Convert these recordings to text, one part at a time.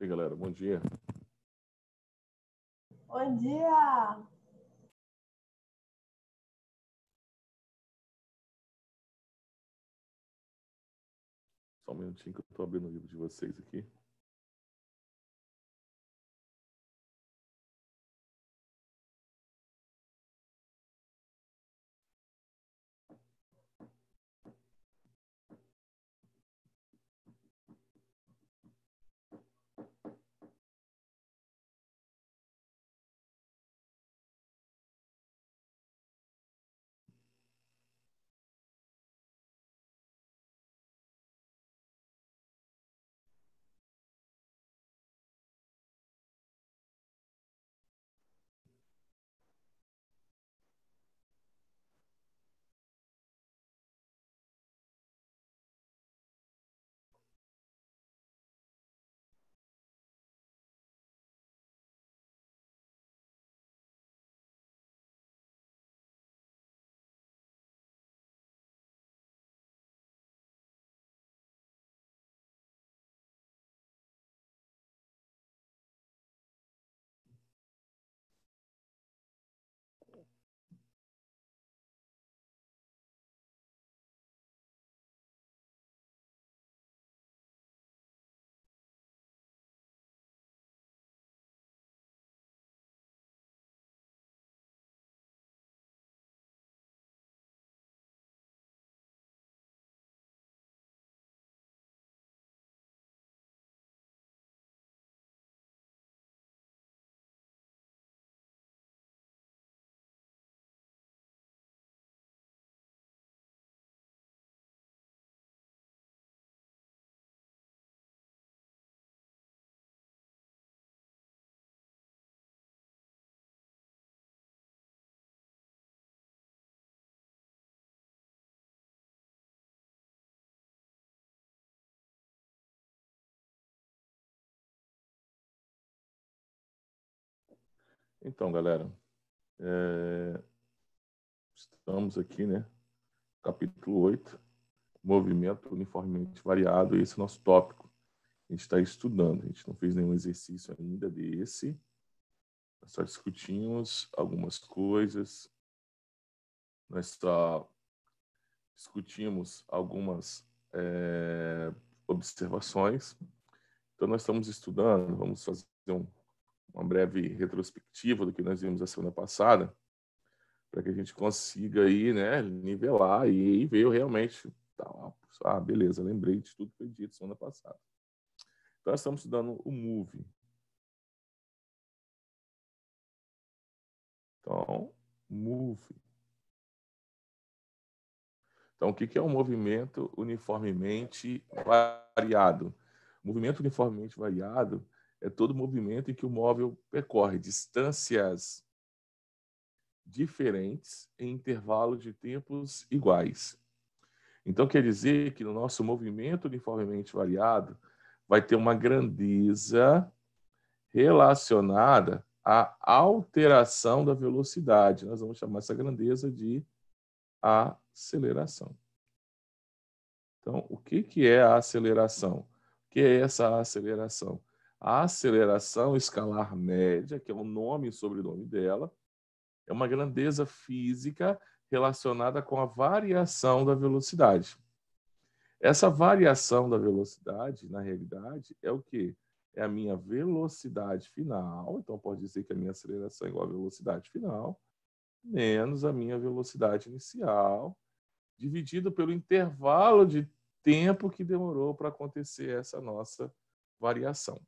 E aí, galera, bom dia. Bom dia! Só um minutinho que eu estou abrindo o livro de vocês aqui. Então, galera, é... estamos aqui, né? Capítulo 8, movimento uniformemente variado, esse é o nosso tópico. A gente está estudando, a gente não fez nenhum exercício ainda desse, nós só discutimos algumas coisas, nós só discutimos algumas é... observações. Então, nós estamos estudando, vamos fazer um uma breve retrospectiva do que nós vimos a semana passada, para que a gente consiga aí, né, nivelar e, e ver realmente. Tá, ah, beleza, lembrei de tudo que foi dito semana passada. Então, nós estamos estudando o MOVE. Então, MOVE. Então, o que é um movimento uniformemente variado? movimento uniformemente variado é todo movimento em que o móvel percorre distâncias diferentes em intervalos de tempos iguais. Então, quer dizer que no nosso movimento uniformemente variado vai ter uma grandeza relacionada à alteração da velocidade. Nós vamos chamar essa grandeza de aceleração. Então, o que, que é a aceleração? O que é essa aceleração? A aceleração escalar média, que é o nome e sobrenome dela, é uma grandeza física relacionada com a variação da velocidade. Essa variação da velocidade, na realidade, é o que? É a minha velocidade final, então pode dizer que a minha aceleração é igual à velocidade final, menos a minha velocidade inicial, dividido pelo intervalo de tempo que demorou para acontecer essa nossa variação.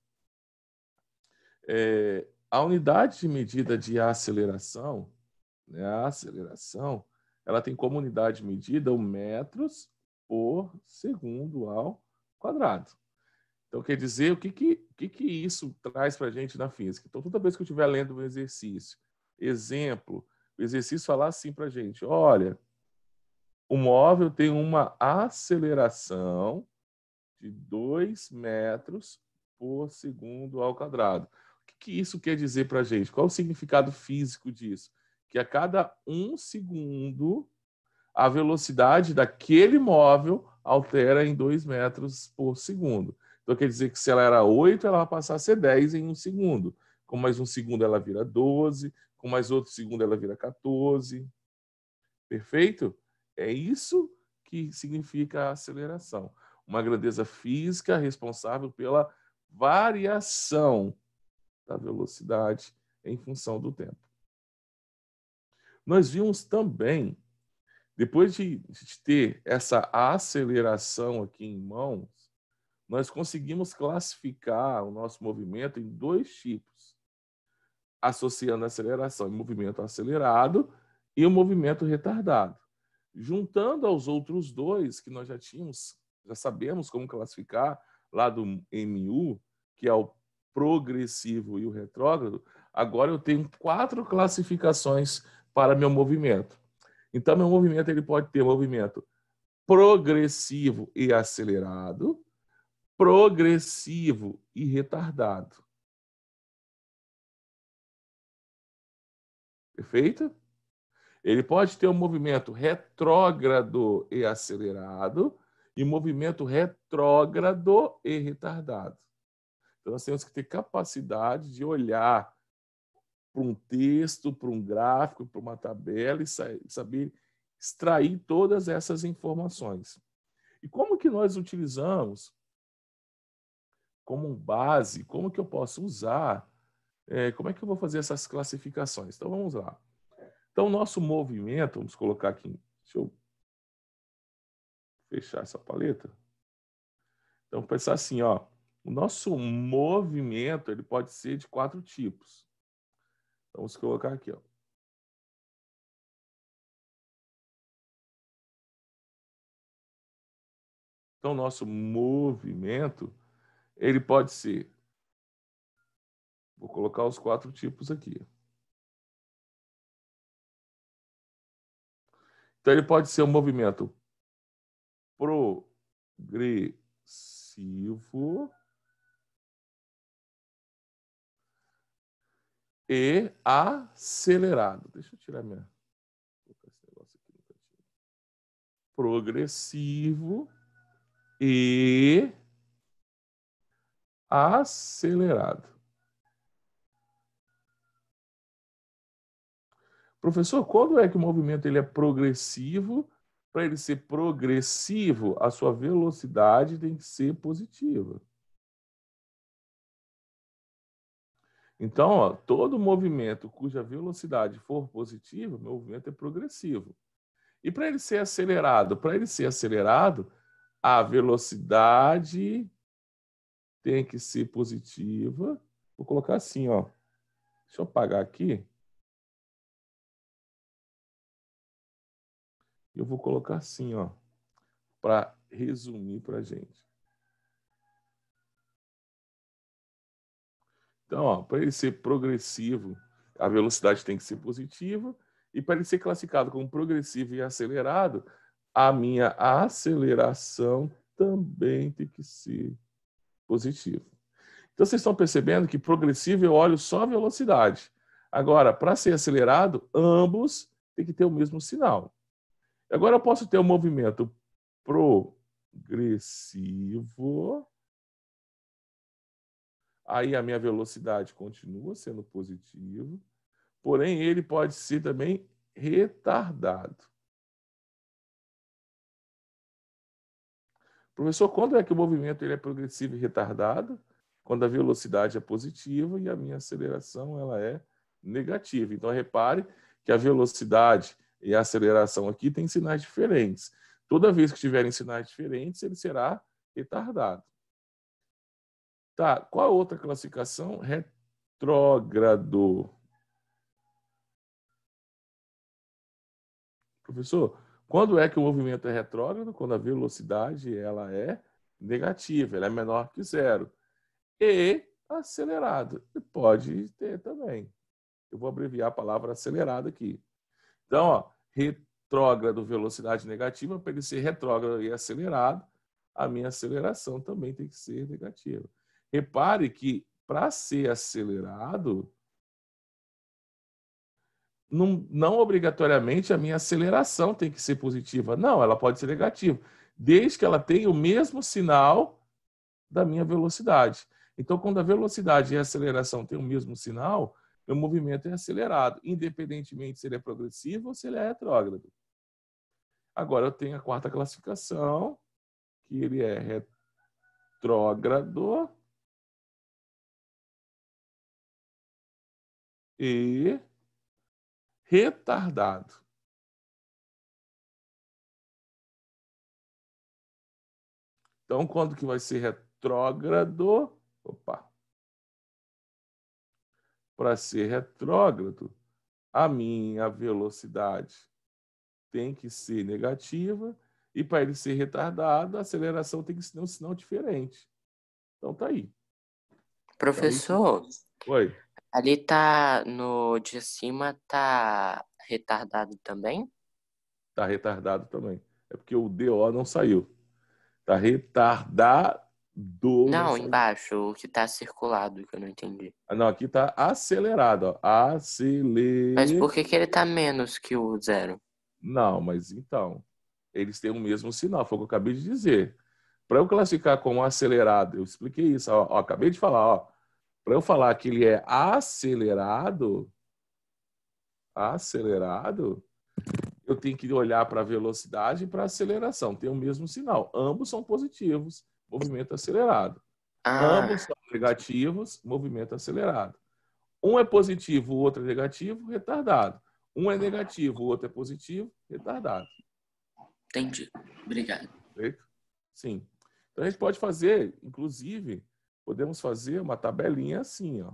É, a unidade de medida de aceleração, né, a aceleração, ela tem como unidade de medida o metros por segundo ao quadrado. Então, quer dizer, o que, que, que, que isso traz para a gente na física? Então, toda vez que eu estiver lendo um exercício, exemplo, o exercício falar assim para a gente: olha, o móvel tem uma aceleração de 2 metros por segundo ao quadrado que isso quer dizer para a gente? Qual o significado físico disso? Que a cada um segundo, a velocidade daquele móvel altera em 2 metros por segundo. Então quer dizer que se ela era 8, ela vai passar a ser 10 em um segundo. Com mais um segundo ela vira 12, com mais outro segundo ela vira 14. Perfeito? É isso que significa a aceleração. Uma grandeza física responsável pela variação da velocidade em função do tempo. Nós vimos também, depois de ter essa aceleração aqui em mãos, nós conseguimos classificar o nosso movimento em dois tipos, associando a aceleração em movimento acelerado e o movimento retardado. Juntando aos outros dois, que nós já tínhamos, já sabemos como classificar lá do MU, que é o progressivo e o retrógrado, agora eu tenho quatro classificações para meu movimento. Então, meu movimento ele pode ter movimento progressivo e acelerado, progressivo e retardado. Perfeito? Ele pode ter um movimento retrógrado e acelerado e movimento retrógrado e retardado. Então, assim, nós temos que ter capacidade de olhar para um texto, para um gráfico, para uma tabela e saber extrair todas essas informações. E como que nós utilizamos como base, como que eu posso usar, é, como é que eu vou fazer essas classificações? Então, vamos lá. Então, nosso movimento, vamos colocar aqui, deixa eu fechar essa paleta. Então, pensar assim, ó, o nosso movimento ele pode ser de quatro tipos. Então, vamos colocar aqui, ó. Então, nosso movimento ele pode ser. Vou colocar os quatro tipos aqui. Então, ele pode ser um movimento progressivo e acelerado. Deixa eu tirar minha. Progressivo e acelerado. Professor, quando é que o movimento ele é progressivo? Para ele ser progressivo, a sua velocidade tem que ser positiva. Então, ó, todo movimento cuja velocidade for positiva, meu movimento é progressivo. E para ele ser acelerado, para ele ser acelerado, a velocidade tem que ser positiva. Vou colocar assim, ó. Deixa eu apagar aqui. Eu vou colocar assim, ó, para resumir para a gente. Então, para ele ser progressivo, a velocidade tem que ser positiva, e para ele ser classificado como progressivo e acelerado, a minha aceleração também tem que ser positiva. Então, vocês estão percebendo que progressivo eu olho só a velocidade. Agora, para ser acelerado, ambos têm que ter o mesmo sinal. Agora, eu posso ter o um movimento progressivo aí a minha velocidade continua sendo positiva, porém ele pode ser também retardado. Professor, quando é que o movimento ele é progressivo e retardado? Quando a velocidade é positiva e a minha aceleração ela é negativa. Então repare que a velocidade e a aceleração aqui têm sinais diferentes. Toda vez que tiverem sinais diferentes, ele será retardado. Tá, qual a outra classificação? Retrógrado. Professor, quando é que o movimento é retrógrado? Quando a velocidade ela é negativa, ela é menor que zero. E acelerado. E pode ter também. Eu vou abreviar a palavra acelerado aqui. Então, ó, retrógrado, velocidade negativa, para ele ser retrógrado e acelerado, a minha aceleração também tem que ser negativa. Repare que para ser acelerado, não, não, obrigatoriamente a minha aceleração tem que ser positiva. Não, ela pode ser negativa, desde que ela tenha o mesmo sinal da minha velocidade. Então, quando a velocidade e a aceleração têm o mesmo sinal, meu movimento é acelerado, independentemente se ele é progressivo ou se ele é retrógrado. Agora eu tenho a quarta classificação, que ele é retrógrado e retardado. Então, quando que vai ser retrógrado? Opa. Para ser retrógrado, a minha velocidade tem que ser negativa e para ele ser retardado, a aceleração tem que ser um sinal diferente. Então tá aí. Professor, Oi. Ali tá no de cima tá retardado também? Tá retardado também. É porque o DO não saiu. Tá retardado. Não, não embaixo, o que tá circulado, que eu não entendi. Ah, não, aqui tá acelerado, ó. Aceler... Mas por que, que ele tá menos que o zero? Não, mas então. Eles têm o mesmo sinal, foi o que eu acabei de dizer. Para eu classificar como acelerado, eu expliquei isso, ó, ó acabei de falar, ó para eu falar que ele é acelerado, acelerado, eu tenho que olhar para a velocidade e para a aceleração. Tem o mesmo sinal. Ambos são positivos, movimento acelerado. Ah. Ambos são negativos, movimento acelerado. Um é positivo, o outro é negativo, retardado. Um é negativo, o outro é positivo, retardado. Entendi. Obrigado. Sim. Então a gente pode fazer, inclusive, podemos fazer uma tabelinha assim, ó.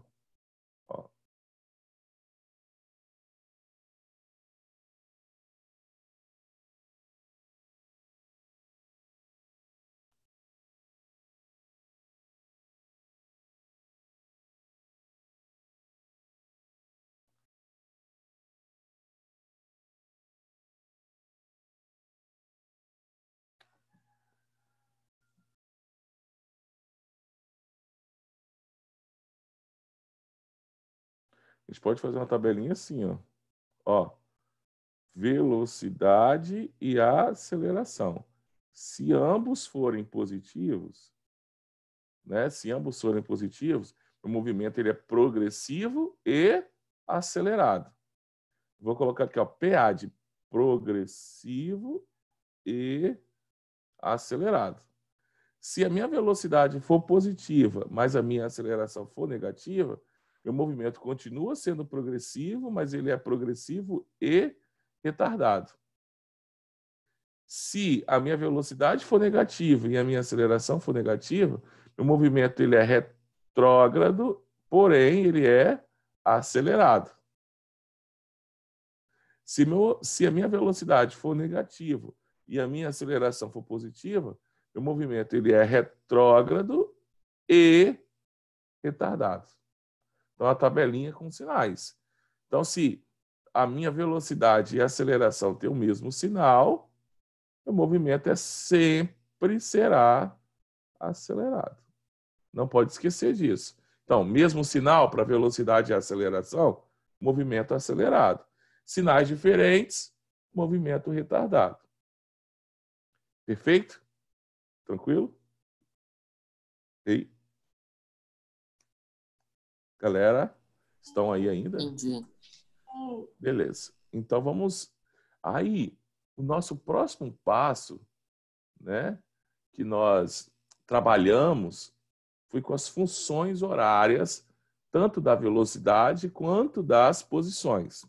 gente pode fazer uma tabelinha assim, ó. ó velocidade e aceleração. Se ambos forem positivos, né? Se ambos forem positivos, o movimento ele é progressivo e acelerado. Vou colocar aqui, ó, PA de progressivo e acelerado. Se a minha velocidade for positiva, mas a minha aceleração for negativa, o movimento continua sendo progressivo, mas ele é progressivo e retardado. Se a minha velocidade for negativa e a minha aceleração for negativa, o movimento ele é retrógrado, porém ele é acelerado. Se, meu, se a minha velocidade for negativa e a minha aceleração for positiva, o movimento ele é retrógrado e retardado. Então, a tabelinha é com sinais. Então, se a minha velocidade e aceleração têm o mesmo sinal, o movimento é sempre será acelerado. Não pode esquecer disso. Então, mesmo sinal para velocidade e aceleração, movimento acelerado. Sinais diferentes, movimento retardado. Perfeito? Tranquilo? E Galera, estão aí ainda? Entendi. Beleza. Então vamos. Aí, o nosso próximo passo, né, que nós trabalhamos, foi com as funções horárias, tanto da velocidade quanto das posições.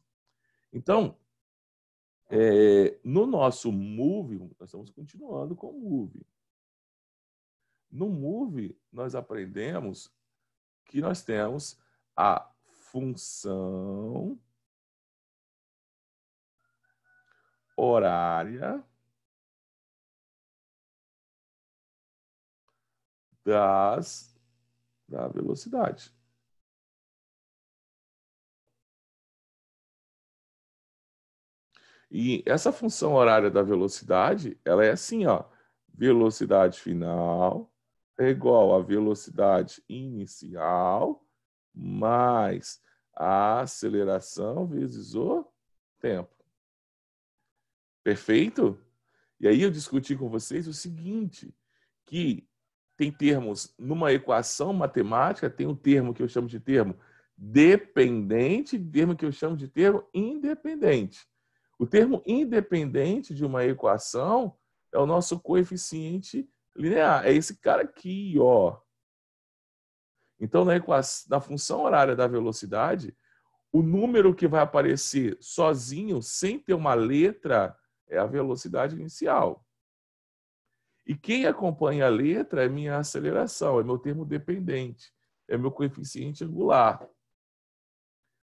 Então, é, no nosso move, nós estamos continuando com o move. No move, nós aprendemos que nós temos a função horária das da velocidade. E essa função horária da velocidade, ela é assim, ó, velocidade final é igual à velocidade inicial mais a aceleração vezes o tempo. Perfeito? E aí eu discuti com vocês o seguinte, que tem termos numa equação matemática, tem um termo que eu chamo de termo dependente, termo que eu chamo de termo independente. O termo independente de uma equação é o nosso coeficiente linear. É esse cara aqui, ó. Então, na, né, equação, na função horária da velocidade, o número que vai aparecer sozinho, sem ter uma letra, é a velocidade inicial. E quem acompanha a letra é minha aceleração, é meu termo dependente, é meu coeficiente angular.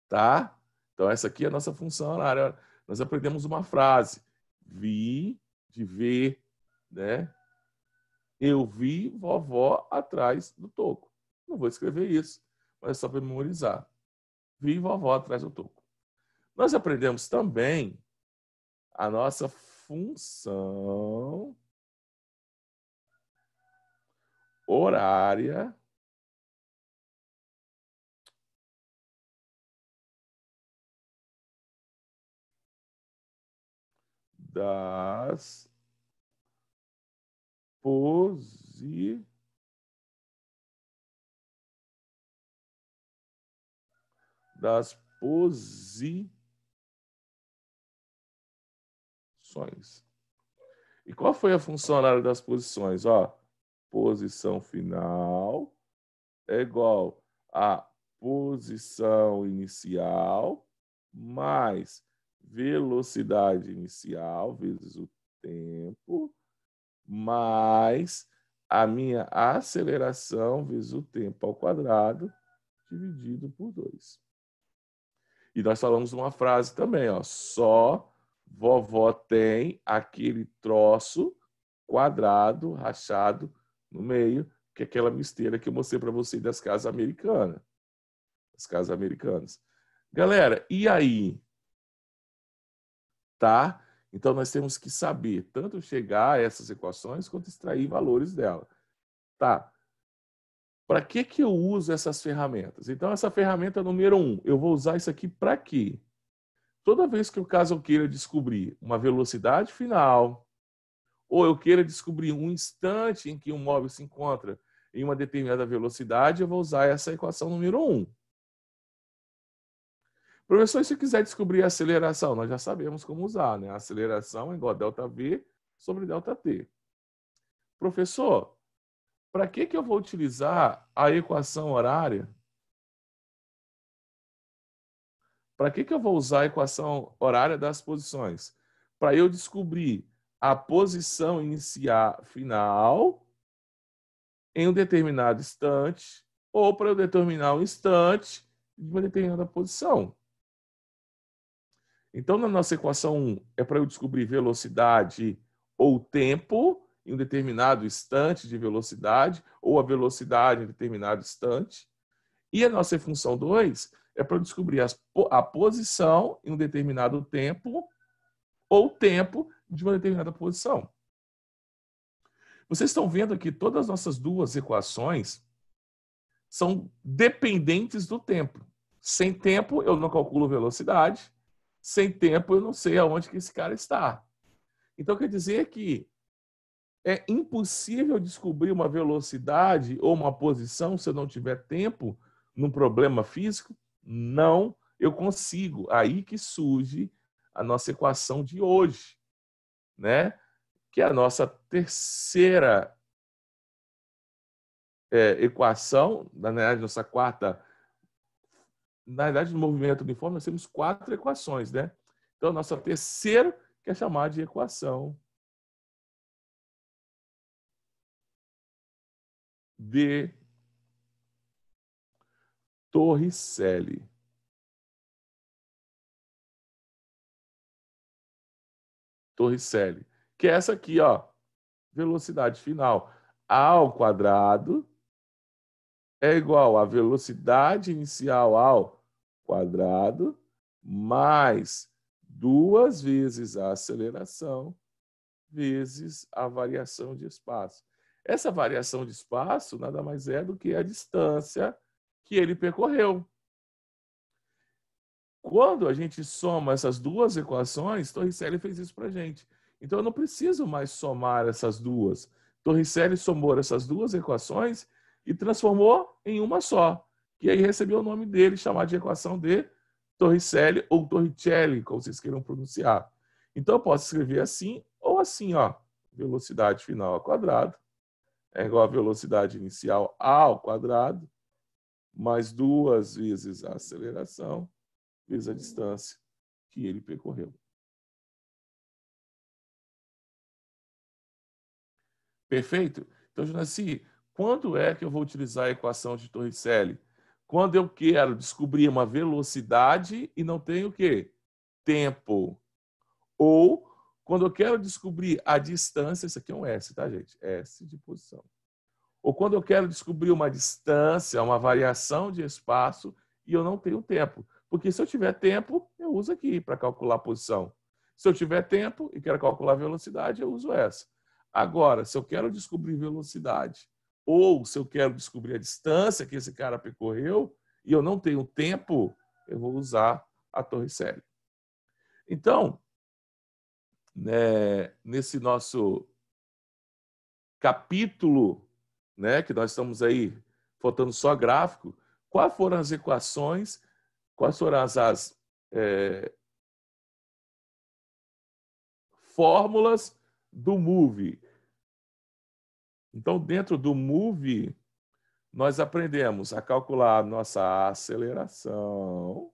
Tá? Então, essa aqui é a nossa função horária. Nós aprendemos uma frase. Vi, de ver, né? Eu vi vovó atrás do toco. Não vou escrever isso, mas é só para memorizar. Vi vovó atrás do toco. Nós aprendemos também a nossa função horária das posições das posições. E qual foi a funcionária das posições? Ó, posição final é igual a posição inicial mais velocidade inicial vezes o tempo mais a minha aceleração vezes o tempo ao quadrado dividido por 2. E nós falamos uma frase também, ó, só vovó tem aquele troço quadrado, rachado no meio, que é aquela misteira que eu mostrei para vocês das casas americanas. As casas americanas. Galera, e aí? Tá? Então nós temos que saber tanto chegar a essas equações quanto extrair valores dela. Tá? Para que, que eu uso essas ferramentas? Então, essa ferramenta número um, eu vou usar isso aqui para quê? Toda vez que o caso eu queira descobrir uma velocidade final, ou eu queira descobrir um instante em que um móvel se encontra em uma determinada velocidade, eu vou usar essa equação número um. Professor, se quiser descobrir a aceleração, nós já sabemos como usar, né? A aceleração é igual a delta V sobre delta T. Professor, para que, que eu vou utilizar a equação horária? Para que, que eu vou usar a equação horária das posições? Para eu descobrir a posição inicial final em um determinado instante ou para eu determinar um instante de uma determinada posição. Então, na nossa equação 1, é para eu descobrir velocidade ou tempo, em um determinado instante de velocidade, ou a velocidade em determinado instante. E a nossa função 2 é para descobrir as, a posição em um determinado tempo, ou tempo de uma determinada posição. Vocês estão vendo aqui todas as nossas duas equações são dependentes do tempo. Sem tempo, eu não calculo velocidade. Sem tempo, eu não sei aonde que esse cara está. Então, quer dizer que é impossível descobrir uma velocidade ou uma posição se eu não tiver tempo num problema físico? Não, eu consigo. Aí que surge a nossa equação de hoje, né? Que é a nossa terceira é, equação, na verdade, nossa quarta. Na verdade, no movimento uniforme, nós temos quatro equações, né? Então, a nossa terceira, que é chamada de equação de Torricelli. Torricelli, que é essa aqui, ó, velocidade final. ao quadrado é igual a velocidade inicial ao quadrado mais duas vezes a aceleração vezes a variação de espaço. Essa variação de espaço nada mais é do que a distância que ele percorreu. Quando a gente soma essas duas equações, Torricelli fez isso para a gente. Então, eu não preciso mais somar essas duas. Torricelli somou essas duas equações e transformou em uma só, que aí recebeu o nome dele, chamado de equação de Torricelli ou Torricelli, como vocês queiram pronunciar. Então, eu posso escrever assim ou assim, ó, velocidade final ao quadrado é igual a velocidade inicial a ao quadrado, mais duas vezes a aceleração, vezes a distância que ele percorreu. Perfeito? Então, Jonassi, quando é que eu vou utilizar a equação de Torricelli? Quando eu quero descobrir uma velocidade e não tenho o quê? Tempo. Ou quando eu quero descobrir a distância, isso aqui é um S, tá, gente? S de posição. Ou quando eu quero descobrir uma distância, uma variação de espaço, e eu não tenho tempo. Porque se eu tiver tempo, eu uso aqui para calcular a posição. Se eu tiver tempo e quero calcular a velocidade, eu uso essa. Agora, se eu quero descobrir velocidade, ou se eu quero descobrir a distância que esse cara percorreu, e eu não tenho tempo, eu vou usar a torre série. Então, né, nesse nosso capítulo, né, que nós estamos aí faltando só gráfico, quais foram as equações, quais foram as, as é, fórmulas do MOVE. Então, dentro do MOVE, nós aprendemos a calcular a nossa aceleração.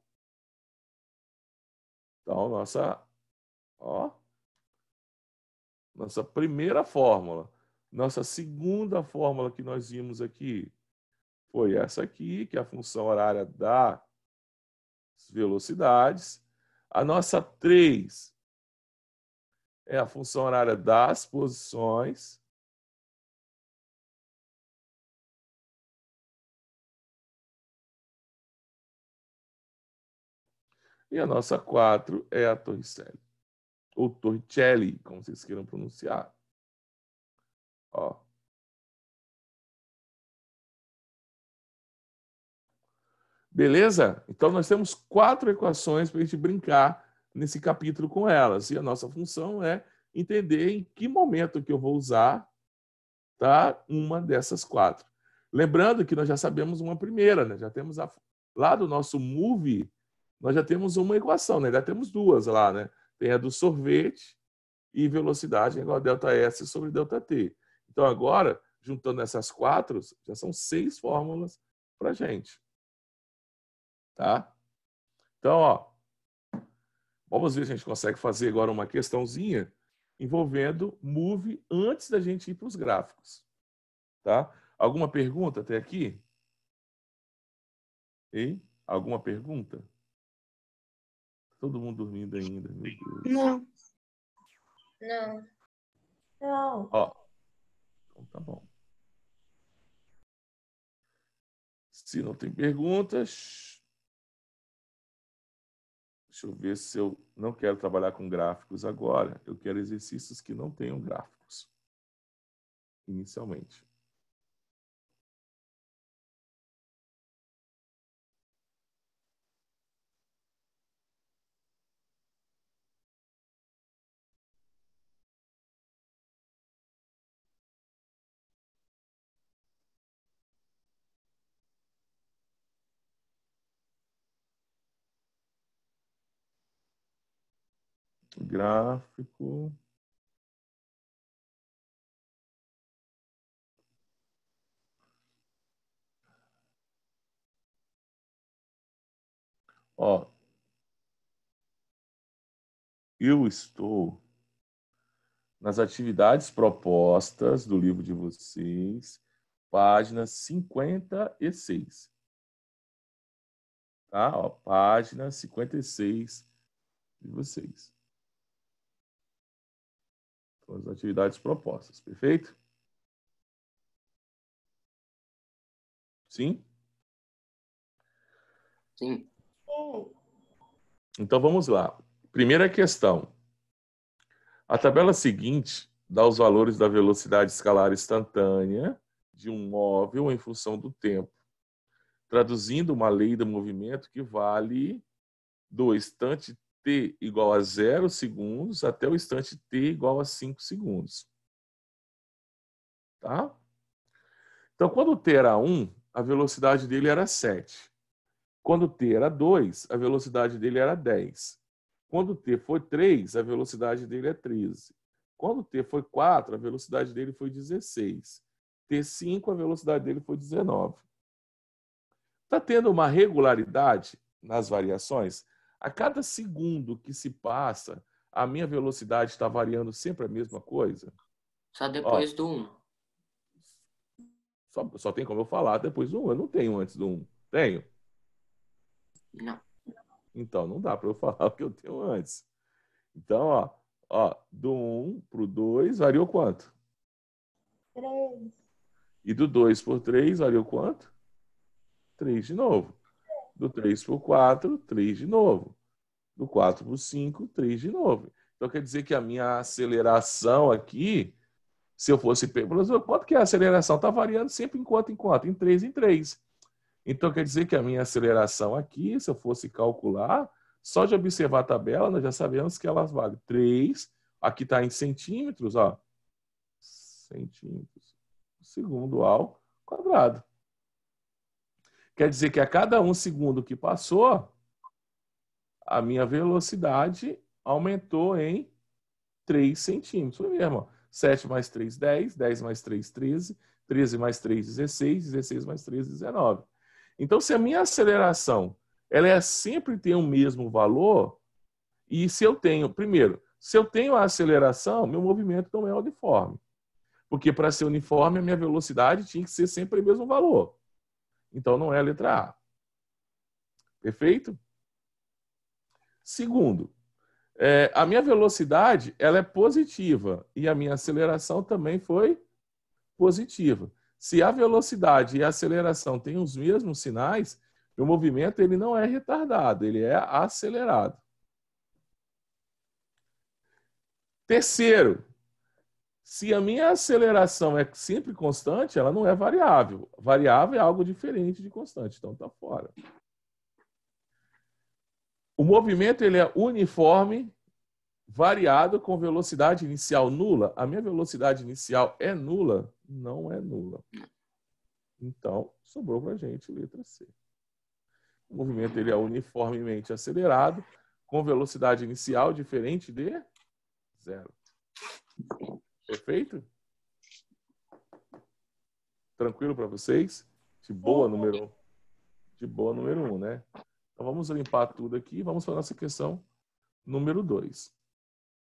Então, nossa, ó, nossa primeira fórmula. Nossa segunda fórmula que nós vimos aqui foi essa aqui, que é a função horária das velocidades. A nossa 3 é a função horária das posições. E a nossa 4 é a torricelli ou Torricelli, como vocês queiram pronunciar. Ó. Beleza? Então nós temos quatro equações para a gente brincar nesse capítulo com elas. E a nossa função é entender em que momento que eu vou usar tá? uma dessas quatro. Lembrando que nós já sabemos uma primeira, né? Já temos a, lá do nosso move, nós já temos uma equação, né? Já temos duas lá, né? tem a do sorvete e velocidade igual a delta S sobre delta T. Então, agora, juntando essas quatro, já são seis fórmulas para gente. Tá? Então, ó, vamos ver se a gente consegue fazer agora uma questãozinha envolvendo move antes da gente ir para os gráficos. Tá? Alguma pergunta até aqui? Hein? Alguma pergunta? Todo mundo dormindo ainda. Não. Não. Não. Ó. Então tá bom. Se não tem perguntas. Deixa eu ver se eu não quero trabalhar com gráficos agora. Eu quero exercícios que não tenham gráficos. Inicialmente. gráfico. Ó, eu estou nas atividades propostas do livro de vocês, página 56. Tá? Ó, página 56 de vocês com as atividades propostas, perfeito? Sim? Sim. Então vamos lá. Primeira questão. A tabela seguinte dá os valores da velocidade escalar instantânea de um móvel em função do tempo, traduzindo uma lei do movimento que vale do instante t igual a 0 segundos até o instante t igual a 5 segundos. Tá? Então, quando t era 1, a velocidade dele era 7. Quando t era 2, a velocidade dele era 10. Quando t foi 3, a velocidade dele é 13. Quando t foi 4, a velocidade dele foi 16. t5, a velocidade dele foi 19. Está tendo uma regularidade nas variações? A cada segundo que se passa, a minha velocidade está variando sempre a mesma coisa? Só depois Ó, do 1. Só, só tem como eu falar depois do 1. Eu não tenho antes do 1. Tenho? Não. Então, não dá para eu falar o que eu tenho antes. Então, ó, ó do 1 para o 2, variou quanto? 3. E do 2 por 3, variou quanto? 3 de novo. Do 3 para o 4, 3 de novo. Do 4 para o 5, 3 de novo. Então quer dizer que a minha aceleração aqui, se eu fosse. Professor, quanto que é a aceleração? Está variando sempre em quanto em quanto? Em 3 em 3. Então quer dizer que a minha aceleração aqui, se eu fosse calcular, só de observar a tabela, nós já sabemos que ela vale 3. Aqui está em centímetros, ó. Centímetros. Segundo ao quadrado. Quer dizer que a cada um segundo que passou, a minha velocidade aumentou em 3 centímetros. Foi mesmo. 7 mais 3, 10. 10 mais 3, 13. 13 mais 3, 16. 16 mais 3, 19. Então, se a minha aceleração ela é, sempre tem o mesmo valor, e se eu tenho, primeiro, se eu tenho a aceleração, meu movimento não é uniforme. Porque para ser uniforme, a minha velocidade tinha que ser sempre o mesmo valor. Então não é a letra A. Perfeito? Segundo, é, a minha velocidade ela é positiva e a minha aceleração também foi positiva. Se a velocidade e a aceleração têm os mesmos sinais, o movimento ele não é retardado, ele é acelerado. Terceiro, se a minha aceleração é sempre constante, ela não é variável. Variável é algo diferente de constante, então está fora. O movimento ele é uniforme, variado com velocidade inicial nula. A minha velocidade inicial é nula? Não é nula. Então, sobrou para a gente letra C. O movimento ele é uniformemente acelerado, com velocidade inicial diferente de zero. Perfeito? Tranquilo para vocês? De boa, número um. De boa, número um, né? Então, vamos limpar tudo aqui e vamos para a nossa questão número dois.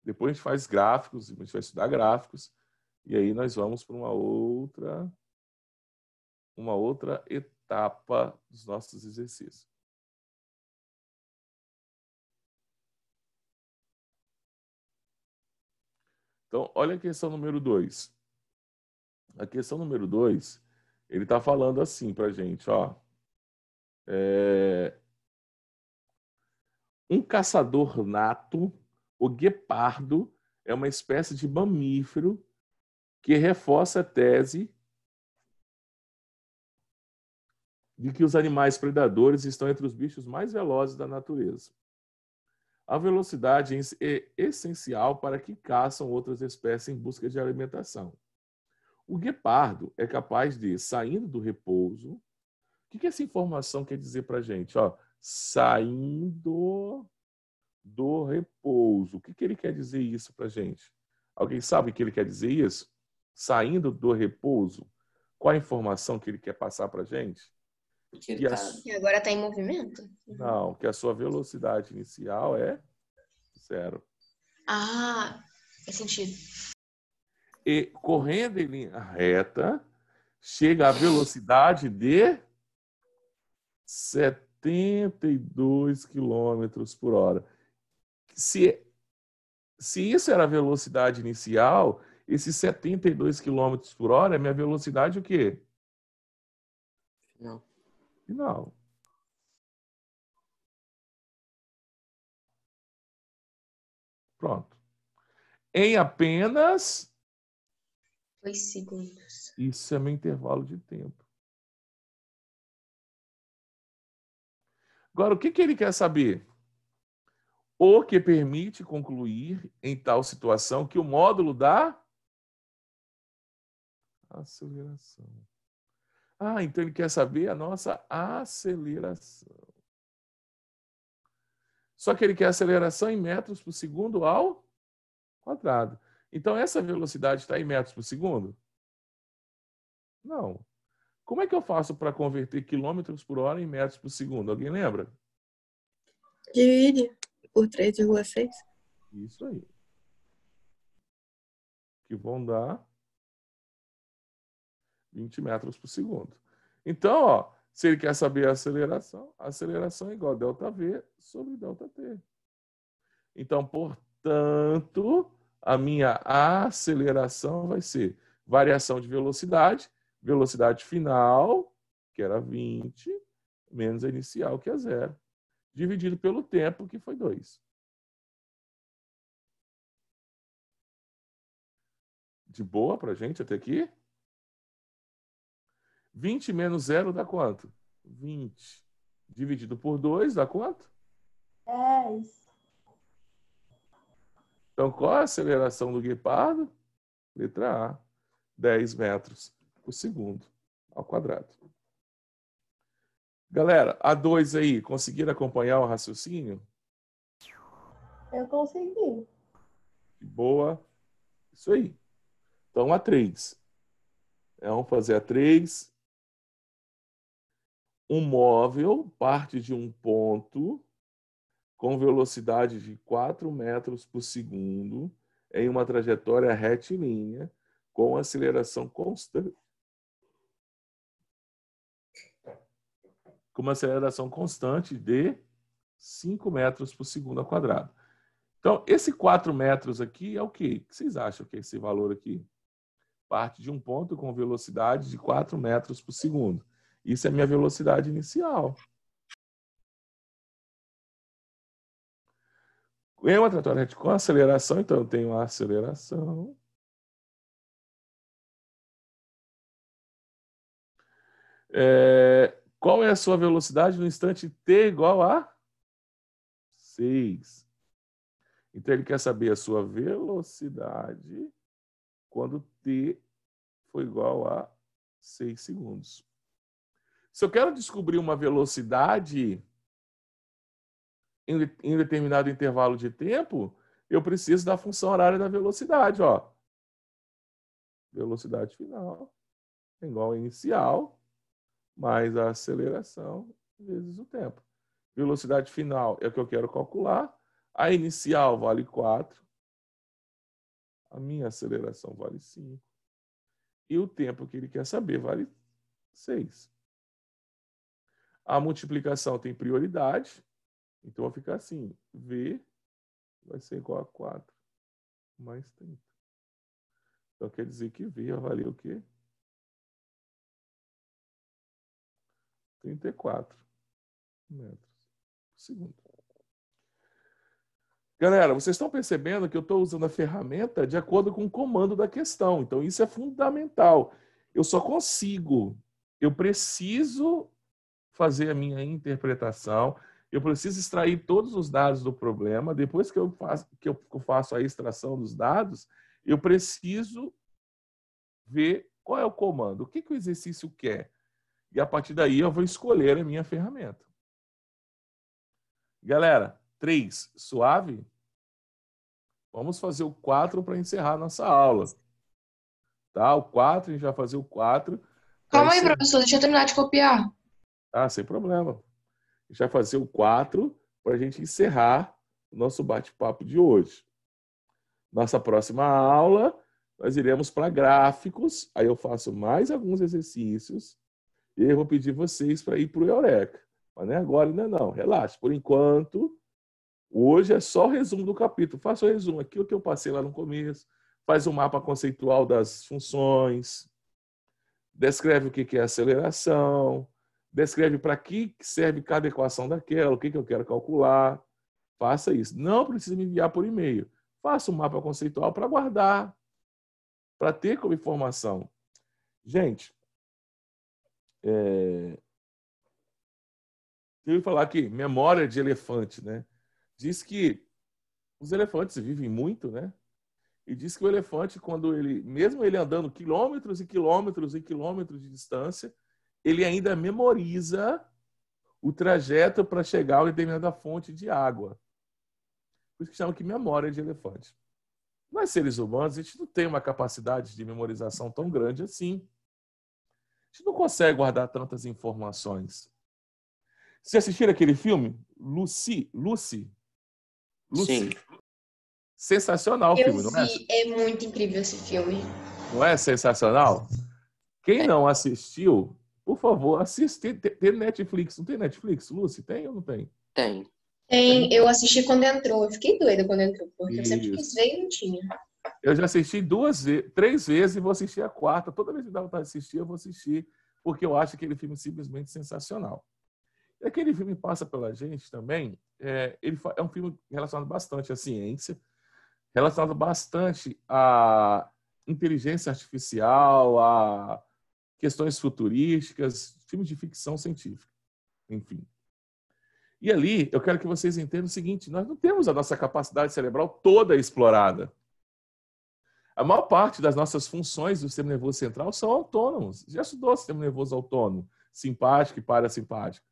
Depois a gente faz gráficos, a gente vai estudar gráficos. E aí nós vamos para uma outra uma outra etapa dos nossos exercícios. Então, olha a questão número 2. A questão número 2, ele está falando assim para a gente, ó. É... Um caçador nato, o guepardo, é uma espécie de mamífero que reforça a tese de que os animais predadores estão entre os bichos mais velozes da natureza. A velocidade é essencial para que caçam outras espécies em busca de alimentação. O guepardo é capaz de, saindo do repouso, o que, que essa informação quer dizer para a gente? Ó, saindo do repouso. O que, que ele quer dizer isso para a gente? Alguém sabe o que ele quer dizer isso? Saindo do repouso. Qual a informação que ele quer passar para a gente? Que, tá... a... agora está em movimento? Não, que a sua velocidade inicial é zero. Ah, faz sentido. E correndo em linha reta, chega a velocidade de 72 km por hora. Se, se isso era a velocidade inicial, esses 72 km por hora é minha velocidade o quê? Não final. Pronto. Em apenas. Dois segundos. Isso é meu intervalo de tempo. Agora, o que, que ele quer saber? O que permite concluir em tal situação que o módulo da aceleração ah, então ele quer saber a nossa aceleração. Só que ele quer aceleração em metros por segundo ao quadrado. Então essa velocidade está em metros por segundo? Não. Como é que eu faço para converter quilômetros por hora em metros por segundo? Alguém lembra? Divide por 3,6. Isso aí. Que vão dar 20 metros por segundo. Então, ó, se ele quer saber a aceleração, a aceleração é igual a ΔV sobre ΔT. Então, portanto, a minha aceleração vai ser variação de velocidade, velocidade final, que era 20, menos a inicial, que é zero, dividido pelo tempo, que foi 2. De boa para gente até aqui? 20 menos 0 dá quanto? 20. Dividido por 2 dá quanto? 10. Então, qual é a aceleração do guepardo? Letra A, 10 metros por segundo ao quadrado. Galera, a 2 aí, conseguiram acompanhar o raciocínio? Eu consegui. Boa. Isso aí. Então, a 3. Vamos é fazer a 3 um móvel parte de um ponto com velocidade de 4 metros por segundo em uma trajetória retilínea com aceleração constante. Com uma aceleração constante de 5 metros por segundo ao quadrado. Então, esse 4 metros aqui é o quê? O que vocês acham que é esse valor aqui? Parte de um ponto com velocidade de 4 metros por segundo. Isso é minha velocidade inicial. Em é uma trajetória com aceleração, então eu tenho a aceleração. É, qual é a sua velocidade no instante t igual a 6? Então ele quer saber a sua velocidade quando t foi igual a 6 segundos. Se eu quero descobrir uma velocidade em, em determinado intervalo de tempo, eu preciso da função horária da velocidade, ó. Velocidade final é igual a inicial mais a aceleração vezes o tempo. Velocidade final é o que eu quero calcular. A inicial vale 4. A minha aceleração vale 5. E o tempo que ele quer saber vale 6. A multiplicação tem prioridade, então vai ficar assim, V vai ser igual a 4 mais 30. Então quer dizer que V vai valer o quê? 34 metros por segundo. Galera, vocês estão percebendo que eu estou usando a ferramenta de acordo com o comando da questão. Então, isso é fundamental. Eu só consigo, eu preciso fazer a minha interpretação, eu preciso extrair todos os dados do problema. Depois que eu faço, que eu faço a extração dos dados, eu preciso ver qual é o comando, o que, que o exercício quer. E a partir daí eu vou escolher a minha ferramenta. Galera, três, suave? Vamos fazer o quatro para encerrar nossa aula. Tá? O quatro, a gente vai fazer o quatro. Calma aí, professor, deixa eu terminar de copiar. Ah, sem problema. A gente vai fazer o 4 para a gente encerrar o nosso bate-papo de hoje. Nossa próxima aula, nós iremos para gráficos. Aí eu faço mais alguns exercícios. E eu vou pedir vocês para ir para o Eureka. Mas não é agora ainda não. Relaxa. Por enquanto, hoje é só o resumo do capítulo. Faça o resumo. Aquilo que eu passei lá no começo. Faz um mapa conceitual das funções. Descreve o que é aceleração descreve para que serve cada equação daquela, o que, que eu quero calcular. Faça isso. Não precisa me enviar por e-mail. Faça um mapa conceitual para guardar, para ter como informação. Gente, é... eu ia falar aqui, memória de elefante, né? Diz que os elefantes vivem muito, né? E diz que o elefante, quando ele, mesmo ele andando quilômetros e quilômetros e quilômetros de distância, ele ainda memoriza o trajeto para chegar a uma determinada fonte de água. Por isso que chamam que memória de elefante. Nós, seres humanos, a gente não tem uma capacidade de memorização tão grande assim. A gente não consegue guardar tantas informações. Você assistiram aquele filme? Lucy? Lucy? Lucy? Sim. Sensacional o filme, vi, não é? É muito incrível esse filme. Não é sensacional? Quem é. não assistiu, por favor, assista. Tem, Netflix? Não tem Netflix, Lucy? Tem ou não tem? Tem. Tem. Eu assisti quando entrou. Eu fiquei doida quando entrou, porque Isso. eu sempre quis ver e não tinha. Eu já assisti duas vezes, três vezes e vou assistir a quarta. Toda vez que dá vontade de assistir, eu vou assistir, porque eu acho aquele filme simplesmente sensacional. E aquele filme passa pela gente também. É, ele é um filme relacionado bastante à ciência, relacionado bastante à inteligência artificial, a questões futurísticas, filmes de ficção científica, enfim. E ali eu quero que vocês entendam o seguinte: nós não temos a nossa capacidade cerebral toda explorada. A maior parte das nossas funções do sistema nervoso central são autônomas. Já estudou o sistema nervoso autônomo, simpático e parasimpático.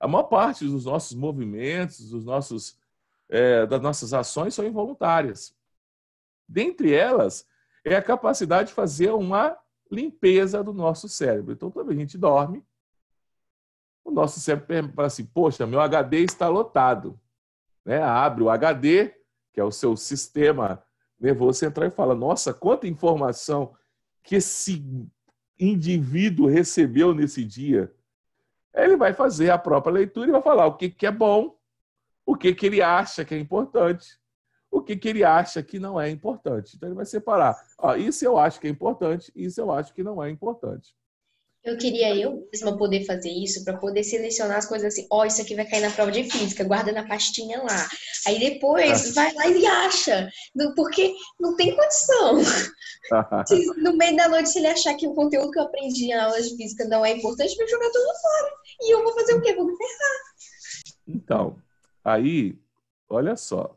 A maior parte dos nossos movimentos, dos nossos, é, das nossas ações são involuntárias. Dentre elas, é a capacidade de fazer uma limpeza do nosso cérebro. Então, quando a gente dorme, o nosso cérebro fala assim: poxa, meu HD está lotado. Né? Abre o HD, que é o seu sistema nervoso central, e fala: nossa, quanta informação que esse indivíduo recebeu nesse dia. Ele vai fazer a própria leitura e vai falar o que, que é bom, o que, que ele acha que é importante o que, que ele acha que não é importante. Então ele vai separar. Ó, isso eu acho que é importante, isso eu acho que não é importante. Eu queria eu mesma poder fazer isso para poder selecionar as coisas assim, ó, oh, isso aqui vai cair na prova de física, guarda na pastinha lá. Aí depois ah. vai lá e acha, porque não tem condição. se, no meio da noite, se ele achar que o conteúdo que eu aprendi na aula de física não é importante, vai jogar tudo fora. E eu vou fazer o quê? Vou me ferrar. Então, aí, olha só.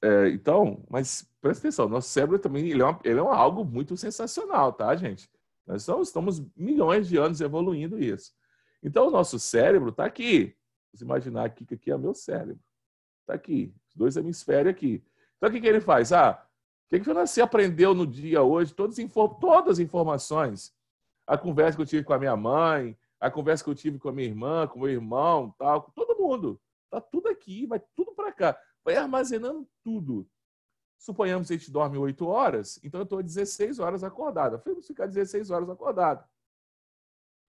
É, então, mas presta atenção, nosso cérebro também ele é, uma, ele é um algo muito sensacional, tá, gente? Nós estamos, estamos milhões de anos evoluindo isso. Então, o nosso cérebro está aqui. Vamos imaginar aqui que aqui é meu cérebro. Está aqui, os dois hemisférios aqui. Então, o que, que ele faz? Ah, o que, que você aprendeu no dia hoje? Todas, todas as informações. A conversa que eu tive com a minha mãe, a conversa que eu tive com a minha irmã, com o meu irmão, tal, com todo mundo. está tudo aqui, vai tudo para cá. Vai armazenando tudo. Suponhamos que a gente dorme 8 horas, então eu estou 16 horas acordada. Fui ficar 16 horas acordado.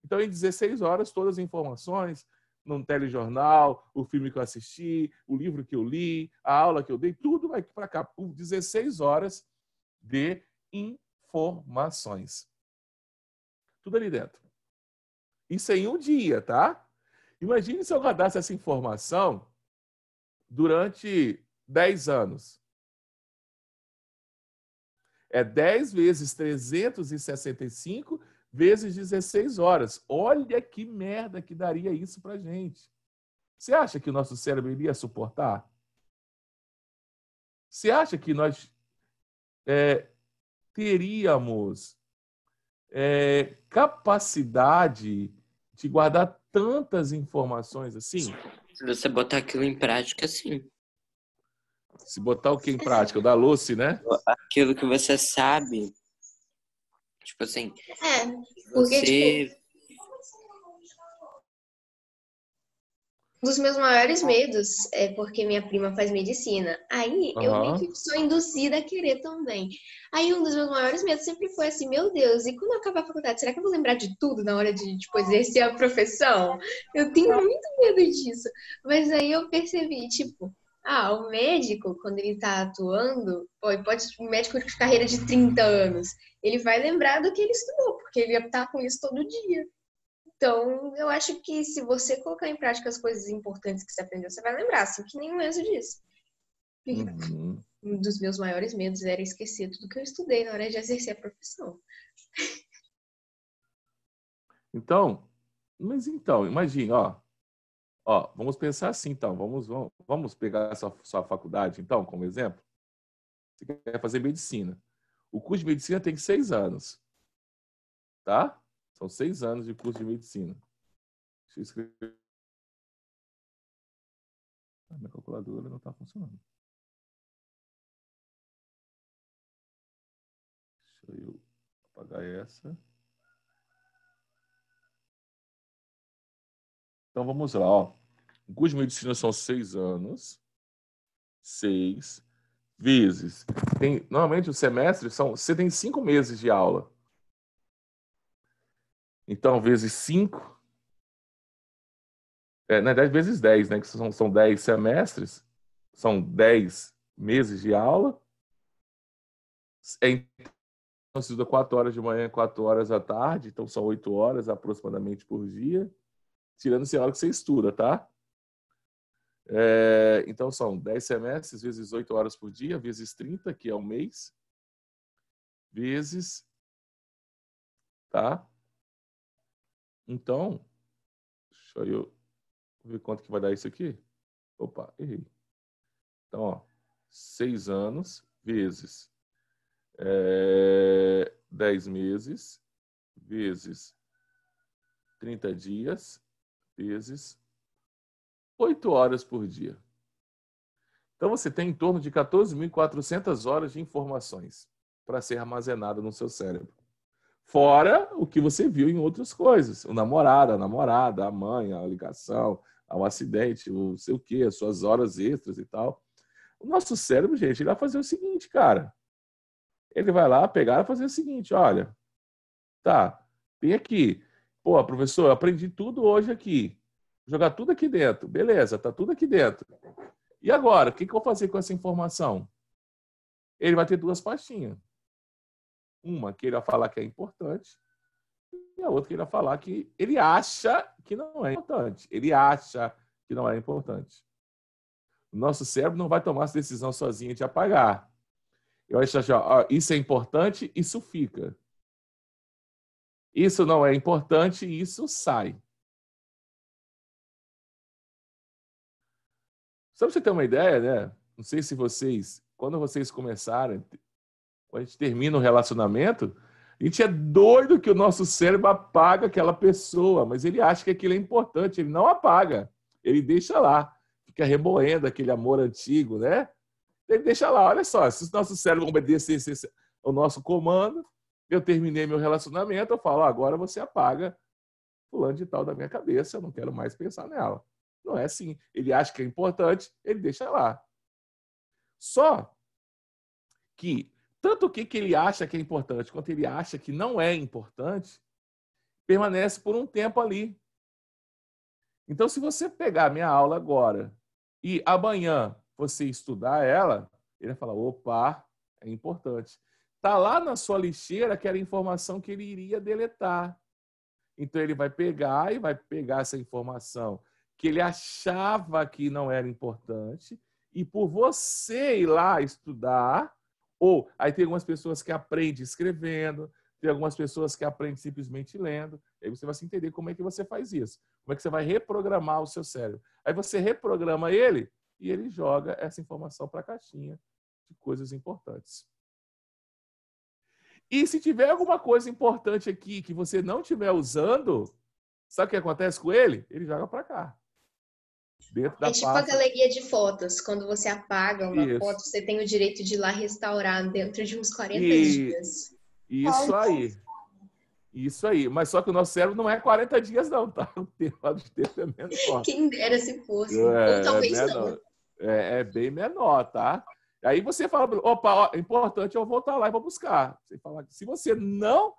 Então, em 16 horas, todas as informações, num telejornal, o filme que eu assisti, o livro que eu li, a aula que eu dei, tudo vai para cá por 16 horas de informações. Tudo ali dentro. Isso em um dia, tá? Imagine se eu guardasse essa informação durante 10 anos. É 10 vezes 365 vezes 16 horas. Olha que merda que daria isso para gente. Você acha que o nosso cérebro iria suportar? Você acha que nós é, teríamos é, capacidade de guardar tantas informações assim? Se você botar aquilo em prática, sim. Se botar o que em prática? O da Lucy, né? Aquilo que você sabe. Tipo assim. É, porque, você tipo, um dos meus maiores medos é porque minha prima faz medicina. Aí uhum. eu meio que sou induzida a querer também. Aí um dos meus maiores medos sempre foi assim, meu Deus, e quando eu acabar a faculdade, será que eu vou lembrar de tudo na hora de tipo, exercer a profissão? Eu tenho tá. muito medo disso. Mas aí eu percebi, tipo, ah, o médico, quando ele tá atuando, pode, pode um médico de carreira de 30 anos, ele vai lembrar do que ele estudou, porque ele ia estar tá com isso todo dia. Então, eu acho que se você colocar em prática as coisas importantes que você aprendeu, você vai lembrar, assim, que nem o Enzo disse. Uhum. Um dos meus maiores medos era esquecer tudo que eu estudei na hora de exercer a profissão. Então, mas então, imagine ó, ó, vamos pensar assim, então, vamos, vamos, vamos pegar sua, sua faculdade, então, como exemplo. Você quer fazer medicina. O curso de medicina tem seis anos, tá? São seis anos de curso de medicina. Deixa eu escrever. A ah, minha calculadora não está funcionando. Deixa eu apagar essa. Então vamos lá. Ó. O curso de medicina são seis anos. Seis vezes. Tem, normalmente os semestres são. Você tem cinco meses de aula. Então, vezes 5. É, né, 10 vezes 10, né? Que são, são 10 semestres, são 10 meses de aula. É, então, estuda 4 horas de manhã, 4 horas à tarde, então são 8 horas aproximadamente por dia, tirando se a hora que você estuda, tá? É, então são 10 semestres, vezes 8 horas por dia, vezes 30, que é um mês, vezes. Tá? Então, deixa eu ver quanto que vai dar isso aqui. Opa, errei. Então, ó, 6 anos vezes é, 10 meses vezes 30 dias vezes 8 horas por dia. Então, você tem em torno de 14.400 horas de informações para ser armazenada no seu cérebro. Fora o que você viu em outras coisas. O namorado, a namorada, a mãe, a ligação, o acidente, o sei o quê, as suas horas extras e tal. O nosso cérebro, gente, ele vai fazer o seguinte, cara. Ele vai lá pegar e fazer o seguinte, olha, tá, tem aqui. Pô, professor, eu aprendi tudo hoje aqui. Vou jogar tudo aqui dentro. Beleza, tá tudo aqui dentro. E agora, o que, que eu vou fazer com essa informação? Ele vai ter duas pastinhas. Uma queira falar que é importante e a outra queira falar que ele acha que não é importante. Ele acha que não é importante. O nosso cérebro não vai tomar essa decisão sozinho de apagar. Eu acho que assim, isso é importante, isso fica. Isso não é importante, isso sai. Só para você ter uma ideia, né? Não sei se vocês, quando vocês começarem, a gente termina um relacionamento, a gente é doido que o nosso cérebro apaga aquela pessoa, mas ele acha que aquilo é importante, ele não apaga, ele deixa lá, fica remoendo aquele amor antigo, né? Ele deixa lá, olha só, se o nosso cérebro obedecer o nosso comando, eu terminei meu relacionamento, eu falo, agora você apaga fulano de tal da minha cabeça, eu não quero mais pensar nela. Não é assim. Ele acha que é importante, ele deixa lá. Só que tanto o que, que ele acha que é importante quanto ele acha que não é importante, permanece por um tempo ali. Então, se você pegar minha aula agora e amanhã você estudar ela, ele vai falar: opa, é importante. Está lá na sua lixeira aquela informação que ele iria deletar. Então, ele vai pegar e vai pegar essa informação que ele achava que não era importante, e por você ir lá estudar, ou aí tem algumas pessoas que aprendem escrevendo, tem algumas pessoas que aprendem simplesmente lendo. Aí você vai se entender como é que você faz isso. Como é que você vai reprogramar o seu cérebro. Aí você reprograma ele e ele joga essa informação para a caixinha de coisas importantes. E se tiver alguma coisa importante aqui que você não estiver usando, sabe o que acontece com ele? Ele joga para cá. Dentro da é tipo pasta. a galeria de fotos. Quando você apaga uma isso. foto, você tem o direito de ir lá restaurar dentro de uns 40 e... dias. Isso aí. Isso aí. Mas só que o nosso cérebro não é 40 dias, não, tá? O tempo de tempo é menor. Quem dera se fosse. É, Ou talvez é não. É, é, bem menor, tá? Aí você fala, opa, ó, é importante eu voltar tá lá e vou buscar. Você fala, se você não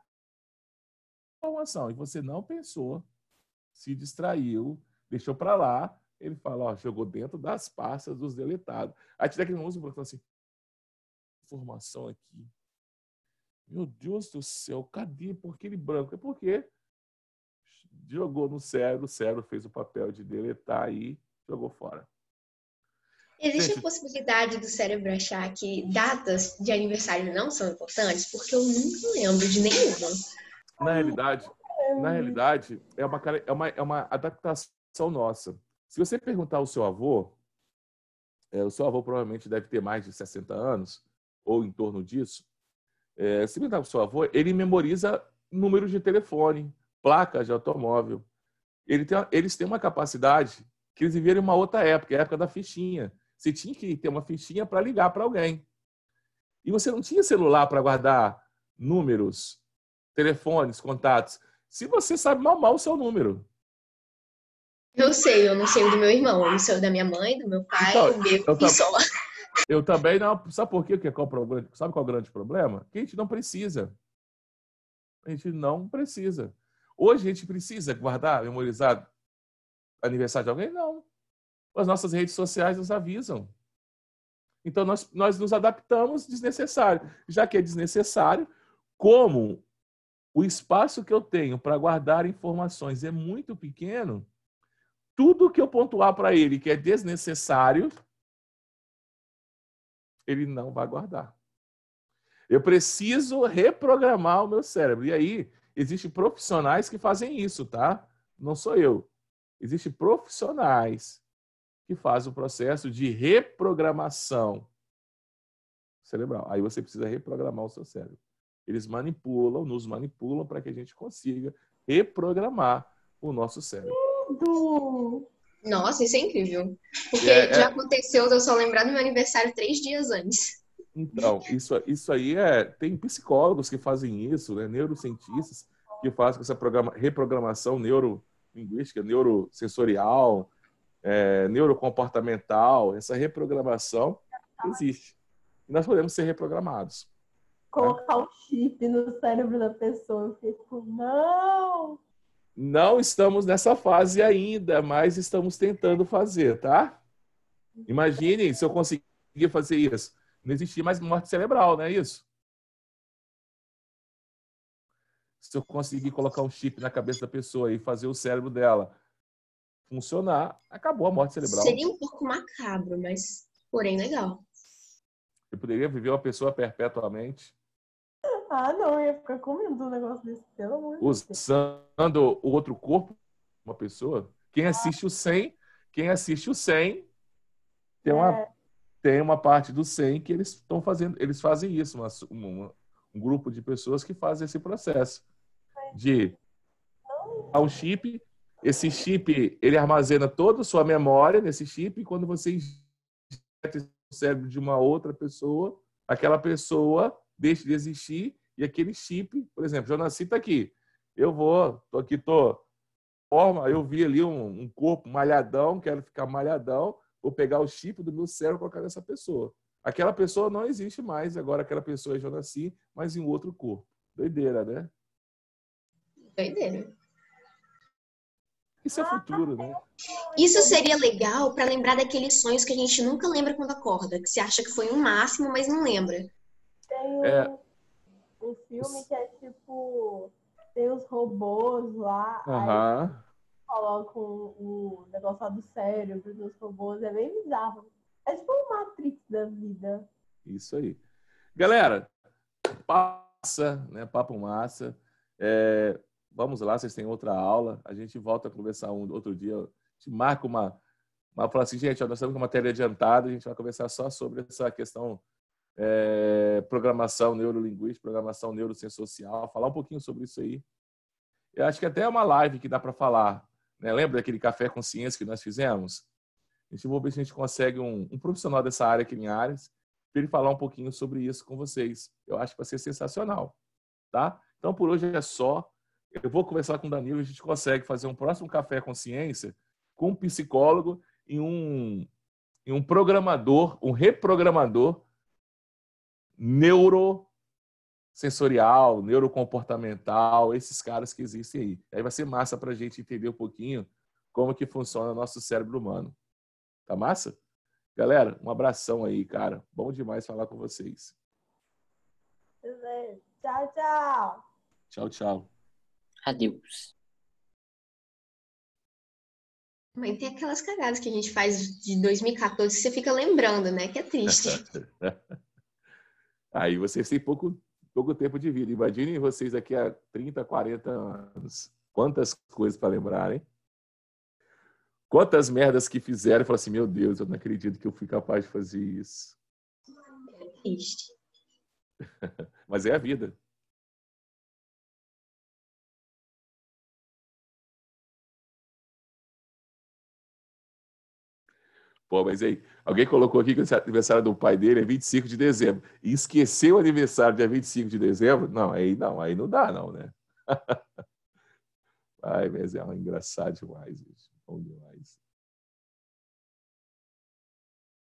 informação e você não pensou, se distraiu, deixou para lá, ele fala, ó, jogou dentro das pastas dos deletados. Aí tira aquele músico e fala assim, informação aqui. Meu Deus do céu, cadê? Por que ele branco? É porque jogou no cérebro, o cérebro fez o papel de deletar e jogou fora. Existe Gente, a possibilidade do cérebro achar que datas de aniversário não são importantes? Porque eu nunca lembro de nenhuma. Na realidade, na realidade é, uma, é, uma, é uma adaptação nossa. Se você perguntar ao seu avô, é, o seu avô provavelmente deve ter mais de 60 anos, ou em torno disso. É, se perguntar ao o seu avô, ele memoriza números de telefone, placas de automóvel. Ele tem, eles têm uma capacidade que eles viveram uma outra época, a época da fichinha. Você tinha que ter uma fichinha para ligar para alguém. E você não tinha celular para guardar números, telefones, contatos. Se você sabe mal, mal o seu número. Eu sei, eu não sei o do meu irmão, eu não sei o da minha mãe, do meu pai, então, do meu eu e então tá só. Eu também não. Sabe por quê? Qual é sabe qual é o grande problema? Que a gente não precisa. A gente não precisa. Hoje a gente precisa guardar, memorizar aniversário de alguém? Não. As nossas redes sociais nos avisam. Então nós, nós nos adaptamos desnecessário. Já que é desnecessário, como o espaço que eu tenho para guardar informações é muito pequeno, tudo que eu pontuar para ele que é desnecessário, ele não vai guardar. Eu preciso reprogramar o meu cérebro. E aí, existem profissionais que fazem isso, tá? Não sou eu. Existem profissionais que fazem o processo de reprogramação cerebral. Aí você precisa reprogramar o seu cérebro. Eles manipulam, nos manipulam para que a gente consiga reprogramar o nosso cérebro. Nossa, isso é incrível. Porque é, já é... aconteceu eu só lembrar do meu aniversário três dias antes. Então, isso, isso aí é. Tem psicólogos que fazem isso, né? Neurocientistas que fazem essa programa, reprogramação neurolinguística, neurosensorial, é, neurocomportamental. Essa reprogramação existe. E nós podemos ser reprogramados. Colocar o um chip no cérebro da pessoa. Eu fico, tipo, não! Não estamos nessa fase ainda, mas estamos tentando fazer, tá? Imagine se eu conseguir fazer isso. Não existia mais morte cerebral, não é isso? Se eu conseguir colocar um chip na cabeça da pessoa e fazer o cérebro dela funcionar, acabou a morte cerebral. Seria um pouco macabro, mas porém legal. Eu poderia viver uma pessoa perpetuamente. Ah, não, ia ficar comendo um negócio desse, pelo amor Usando o outro corpo, uma pessoa. Quem assiste o 100, quem assiste o 100, tem uma, é. tem uma parte do 100 que eles estão fazendo, eles fazem isso, uma, uma, um grupo de pessoas que fazem esse processo de dar um chip, esse chip, ele armazena toda a sua memória nesse chip e quando você injeta o cérebro de uma outra pessoa, aquela pessoa deixe de existir e aquele chip, por exemplo, eu nasci tá aqui, eu vou, tô aqui, tô forma, eu vi ali um, um, corpo malhadão, quero ficar malhadão, vou pegar o chip do meu cérebro e colocar nessa pessoa. Aquela pessoa não existe mais, agora aquela pessoa é Jonassi, mas em outro corpo. Doideira, né? Doideira. Isso é futuro, né? Isso seria legal para lembrar daqueles sonhos que a gente nunca lembra quando acorda, que se acha que foi um máximo, mas não lembra um, é... um filme que é tipo. Tem os robôs lá. Aham. Aí colocam o negócio lá do cérebro dos robôs. É bem bizarro. É tipo o Matrix da vida. Isso aí. Galera, passa, né? Papo massa. É, vamos lá, vocês têm outra aula. A gente volta a conversar um outro dia. A gente marca uma. Uma fala assim, gente, ó, nós estamos com matéria adiantada, a gente vai conversar só sobre essa questão é, programação neurolinguística, programação neurosensorial, falar um pouquinho sobre isso aí. Eu acho que até é uma live que dá para falar. Né? Lembra daquele café consciência que nós fizemos? A gente vou ver se a gente consegue um, um profissional dessa área aqui em Ares para ele falar um pouquinho sobre isso com vocês. Eu acho que vai ser sensacional, tá? Então por hoje é só. Eu vou conversar com o Danilo, e a gente consegue fazer um próximo café consciência com um psicólogo e um, e um programador, um reprogramador neurosensorial, neurocomportamental, esses caras que existem aí. Aí vai ser massa para a gente entender um pouquinho como que funciona o nosso cérebro humano. Tá massa? Galera, um abração aí, cara. Bom demais falar com vocês. Tchau, tchau. Tchau, tchau. Adeus. Mas tem aquelas cagadas que a gente faz de 2014 que você fica lembrando, né? Que é triste. Aí vocês têm pouco, pouco tempo de vida. Imaginem vocês aqui há 30, 40 anos. Quantas coisas para lembrar, hein? Quantas merdas que fizeram e falaram assim: meu Deus, eu não acredito que eu fui capaz de fazer isso. É triste. Mas é a vida. Pô, mas aí, alguém colocou aqui que o aniversário do pai dele é 25 de dezembro. E esqueceu o aniversário dia 25 de dezembro? Não, aí não, aí não dá, não, né? Ai, mas é engraçado demais isso. Bom demais.